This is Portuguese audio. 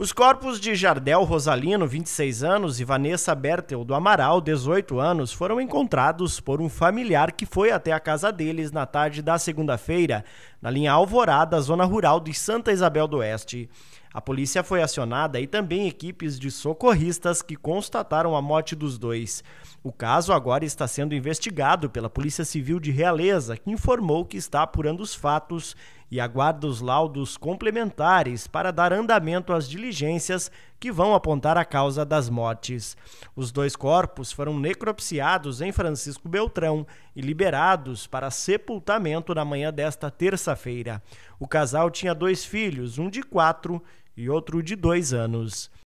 Os corpos de Jardel Rosalino, 26 anos, e Vanessa Bertel do Amaral, 18 anos, foram encontrados por um familiar que foi até a casa deles na tarde da segunda-feira, na linha Alvorada, zona rural de Santa Isabel do Oeste. A polícia foi acionada e também equipes de socorristas que constataram a morte dos dois. O caso agora está sendo investigado pela Polícia Civil de Realeza, que informou que está apurando os fatos e aguarda os laudos complementares para dar andamento às diligências que vão apontar a causa das mortes. Os dois corpos foram necropsiados em Francisco Beltrão e liberados para sepultamento na manhã desta terça-feira. O casal tinha dois filhos, um de quatro e outro de dois anos.